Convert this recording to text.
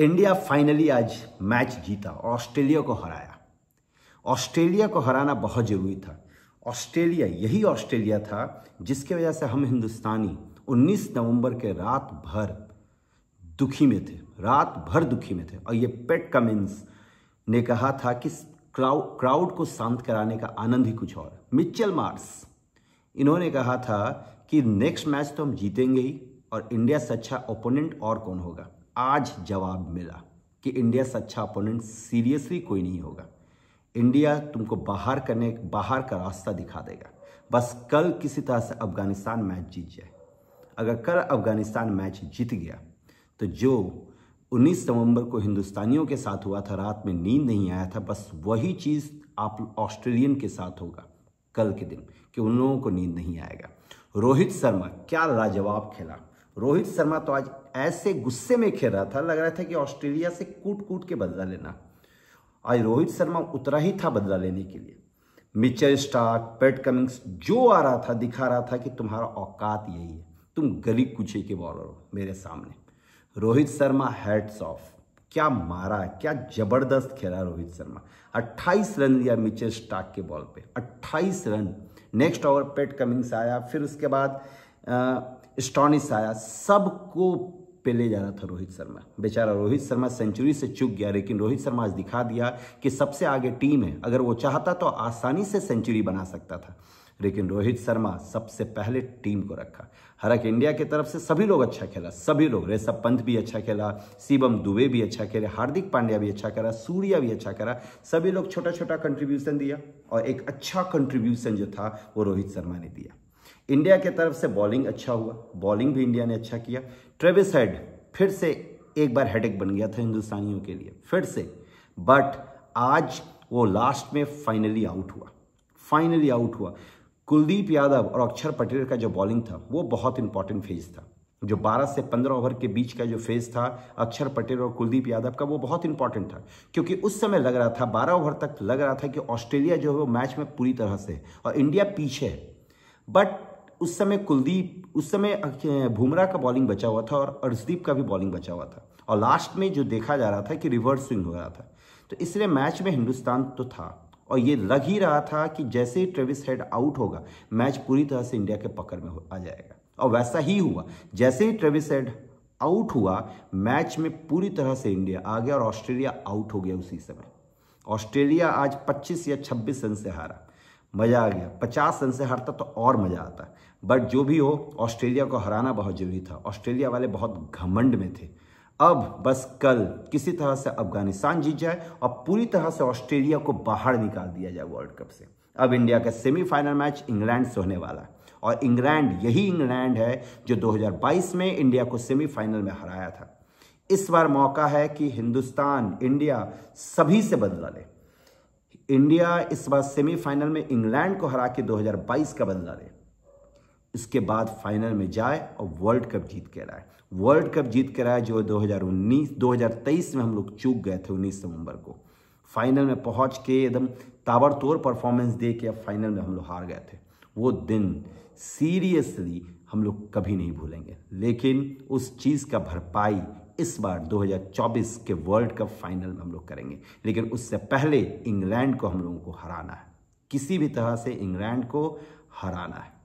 India finally आज match जीता और ऑस्ट्रेलिया को हराया ऑस्ट्रेलिया को हराना बहुत ज़रूरी था ऑस्ट्रेलिया यही ऑस्ट्रेलिया था जिसके वजह से हम हिंदुस्तानी 19 नवंबर के रात भर दुखी में थे रात भर दुखी में थे और ये पेट कमिंस ने कहा था कि क्राउड क्राउड को शांत कराने का आनंद ही कुछ और मिचेल मार्स इन्होंने कहा था कि नेक्स्ट मैच तो हम जीतेंगे ही और इंडिया से अच्छा ओपोनेंट और कौन होगा आज जवाब मिला कि इंडिया से अच्छा अपोनेंट सीरियसली कोई नहीं होगा इंडिया तुमको बाहर करने बाहर का रास्ता दिखा देगा बस कल किसी तरह से अफगानिस्तान मैच जीत जाए अगर कल अफगानिस्तान मैच जीत गया तो जो 19 नवंबर को हिंदुस्तानियों के साथ हुआ था रात में नींद नहीं आया था बस वही चीज़ आप ऑस्ट्रेलियन के साथ होगा कल के दिन कि उन लोगों को नींद नहीं आएगा रोहित शर्मा क्या लाजवाब खेला रोहित शर्मा तो आज ऐसे गुस्से में खेल रहा था लग रहा था कि ऑस्ट्रेलिया से कूट कूट के बदला लेना आज रोहित शर्मा उतरा ही था बदला लेने के लिए मिचर स्टार्क पेट कमिंग्स जो आ रहा था दिखा रहा था कि तुम्हारा औकात यही है तुम गली कुचे के बॉलर हो मेरे सामने रोहित शर्मा हेड्स ऑफ क्या मारा क्या जबरदस्त खेला रोहित शर्मा 28 रन लिया मिचर स्टार्क के बॉल पे 28 run next over Pat Cummins आया फिर उसके बाद आ, स्टॉनिस आया सबको पे ले जा रहा था रोहित शर्मा बेचारा रोहित शर्मा सेंचुरी से चुक गया लेकिन रोहित शर्मा आज दिखा दिया कि सबसे आगे टीम है अगर वो चाहता तो आसानी से सेंचुरी बना सकता था लेकिन रोहित शर्मा सबसे पहले टीम को रखा हालांकि इंडिया की तरफ से सभी लोग अच्छा खेला सभी लोग ऋषभ पंत भी अच्छा खेला शिवम दुबे भी अच्छा खेले हार्दिक पांड्या भी अच्छा करा सूर्या भी अच्छा करा सभी लोग छोटा छोटा कंट्रीब्यूशन दिया और एक अच्छा कंट्रीब्यूशन जो था वो रोहित शर्मा ने दिया इंडिया के तरफ से बॉलिंग अच्छा हुआ बॉलिंग भी इंडिया ने अच्छा किया ट्रेविस हेड फिर से एक बार हेडेक बन गया था हिंदुस्तानियों के लिए फिर से बट आज वो लास्ट में फाइनली आउट हुआ फाइनली आउट हुआ कुलदीप यादव और अक्षर पटेल का जो बॉलिंग था वो बहुत इंपॉर्टेंट फेज था जो 12 से 15 ओवर के बीच का जो फेज था अक्षर पटेल और कुलदीप यादव का वो बहुत इंपॉर्टेंट था क्योंकि उस समय लग रहा था 12 ओवर तक लग रहा था कि ऑस्ट्रेलिया जो है वो मैच में पूरी तरह से और इंडिया पीछे है बट उस समय कुलदीप उस समय भूमरा का बॉलिंग बचा हुआ था और अर्शदीप का भी बॉलिंग बचा हुआ था और लास्ट में जो देखा जा रहा था कि रिवर्स स्विंग हो रहा था तो इसलिए मैच में हिंदुस्तान तो था और ये लग ही रहा था कि जैसे ही ट्रेविस हेड आउट होगा मैच पूरी तरह से इंडिया के पकड़ में आ जाएगा और वैसा ही हुआ जैसे ही ट्रेविस हेड आउट हुआ मैच में पूरी तरह से इंडिया आ गया और ऑस्ट्रेलिया आउट हो गया उसी समय ऑस्ट्रेलिया आज 25 या 26 रन से हारा मज़ा आ गया पचास रन से हारता तो और मज़ा आता बट जो भी हो ऑस्ट्रेलिया को हराना बहुत जरूरी था ऑस्ट्रेलिया वाले बहुत घमंड में थे अब बस कल किसी तरह से अफगानिस्तान जीत जाए और पूरी तरह से ऑस्ट्रेलिया को बाहर निकाल दिया जाए वर्ल्ड कप से अब इंडिया का सेमीफाइनल मैच इंग्लैंड से होने वाला है और इंग्लैंड यही इंग्लैंड है जो 2022 में इंडिया को सेमीफाइनल में हराया था इस बार मौका है कि हिंदुस्तान इंडिया सभी से बदला ले इंडिया इस बार सेमीफाइनल में इंग्लैंड को हरा के 2022 का बदला ले इसके बाद फाइनल में जाए और वर्ल्ड कप जीत के है वर्ल्ड कप जीत के है जो 2019 2023 में हम लोग चूक गए थे उन्नीस नवंबर को फाइनल में पहुंच के एकदम ताबड़तोड़ परफॉर्मेंस दे के अब फाइनल में हम लोग हार गए थे वो दिन सीरियसली हम लोग कभी नहीं भूलेंगे लेकिन उस चीज़ का भरपाई इस बार 2024 के वर्ल्ड कप फाइनल में हम लोग करेंगे लेकिन उससे पहले इंग्लैंड को हम लोगों को हराना है किसी भी तरह से इंग्लैंड को हराना है